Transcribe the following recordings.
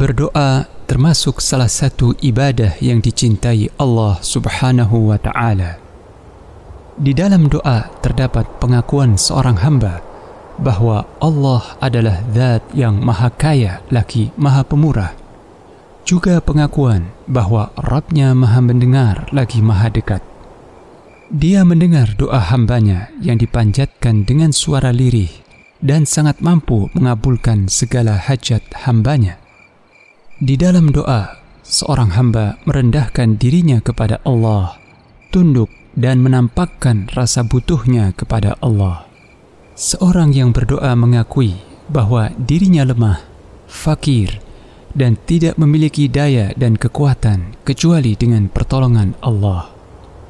Berdoa termasuk salah satu ibadah yang dicintai Allah Subhanahu wa taala. Di dalam doa terdapat pengakuan seorang hamba bahwa Allah adalah Zat yang Maha Kaya lagi Maha Pemurah. Juga pengakuan bahwa Rabbnya Maha Mendengar lagi Maha Dekat. Dia mendengar doa hambanya yang dipanjatkan dengan suara lirih dan sangat mampu mengabulkan segala hajat hambanya. Di dalam doa, seorang hamba merendahkan dirinya kepada Allah, tunduk dan menampakkan rasa butuhnya kepada Allah. Seorang yang berdoa mengakui bahwa dirinya lemah, fakir, dan tidak memiliki daya dan kekuatan kecuali dengan pertolongan Allah.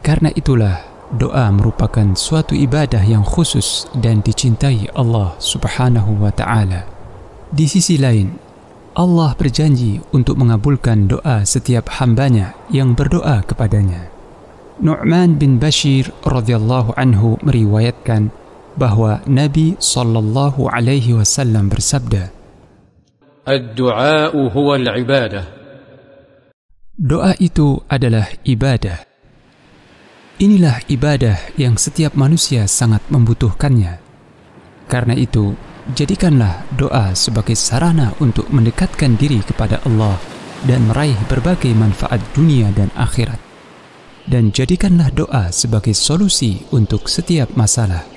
Karena itulah, doa merupakan suatu ibadah yang khusus dan dicintai Allah Subhanahu wa Ta'ala. Di sisi lain, Allah berjanji untuk mengabulkan doa setiap hambanya yang berdoa kepadanya. Nu'man bin Bashir radhiyallahu anhu meriwayatkan bahwa Nabi sallallahu alaihi wasallam bersabda, "Ad-du'a huwa al-ibadah." Doa itu adalah ibadah. Inilah ibadah yang setiap manusia sangat membutuhkannya. Karena itu, Jadikanlah doa sebagai sarana untuk mendekatkan diri kepada Allah dan meraih berbagai manfaat dunia dan akhirat. Dan jadikanlah doa sebagai solusi untuk setiap masalah.